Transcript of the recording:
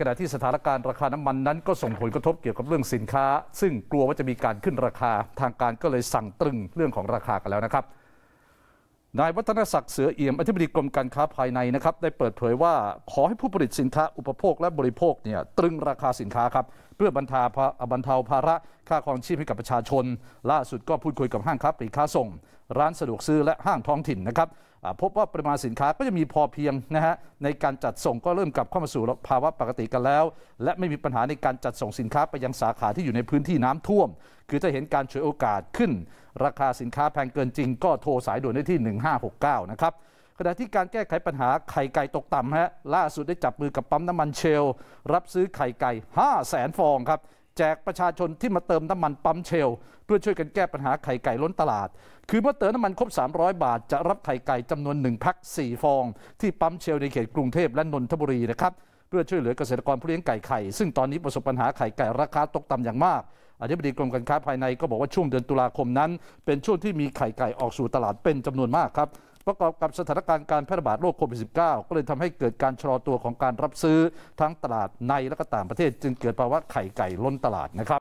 ขณะที่สถานการณ์ราคาน้ำมันนั้นก็ส่งผลกระทบเกี่ยวกับเรื่องสินค้า ซึ่งกลัวว่าจะมีการขึ้นราคา ทางการก็เลยสั่งตรึงเรื่องของราคากันแล้วนะครับนายวัฒนศักดิ์เสือเอี่ยมอธิบดีกรมการค้าภายในนะครับได้เปิดเผยว่าขอให้ผู้ผลิตสินค้า อุปโภคและบริโภคเนี่ยตรึงราคาสินค้าครับเพื่อบรรเทาบรรเทาภาระค่าครองชีพให้กับประชาชน ล่าสุดก็พูดคุยกับห้างค้าปลีกค้าส่ง ร้านสะดวกซื้อและห้างท้องถิ่นนะครับพบว่าปริมาณสินค้าก็จะมีพอเพียงนะฮะในการจัดส่งก็เริ่มกลับเข้ามาสู่ภาวะปกติกันแล้ว และไม่มีปัญหาในการจัดส่งสินค้าไปยังสาขาที่อยู่ในพื้นที่น้ำท่วมคือถ้าเห็นการฉวยโอกาสขึ้น ราคาสินค้าแพงเกินจริงก็โทรสายด่วนได้ที่ 1569 นะครับขณะที่การแก้ไขปัญหาไข่ไก่ตกต่ำฮะล่าสุดได้จับมือกับปั๊มน้ำมันเชล รับซื้อไข่ไก่ 5 0 0แสนฟอง ครับ แจกประชาชนที่มาเติมน้ำมันปั๊มเชล เพื่อช่วยกันแก้ปัญหาไข่ไก่ล้นตลาด คือเมื่อเติมน้ำมันครบ300 บาทจะรับไข่ไก่จำนวน1พัก4ฟอง ที่ปั๊มเชลในเขตกรุงเทพและนนทบุรีนะครับเพื่อช่วยเหลือเกษตรกรผู้เลี้ยงไก่ไข่ซึ่งตอนนี้ประสบปัญหาไข่ไก่ราคาตกต่ำอย่างมากอธิบดีกรมการค้าภายในก็บอกว่าช่วงเดือนตุลาคมนั้น เป็นช่วงที่มีไข่ไก่ออกสู่ตลาดเป็นจำนวนมากครับประกอบกับสถานการณ์การแพร่ระบาดโรคโควิด -19 ก็เลยทำให้เกิดการชะลอตัวของการรับซื้อทั้งตลาดในและก็ต่างประเทศ จึงเกิดภาวะไข่ไก่ล้นตลาดนะครับ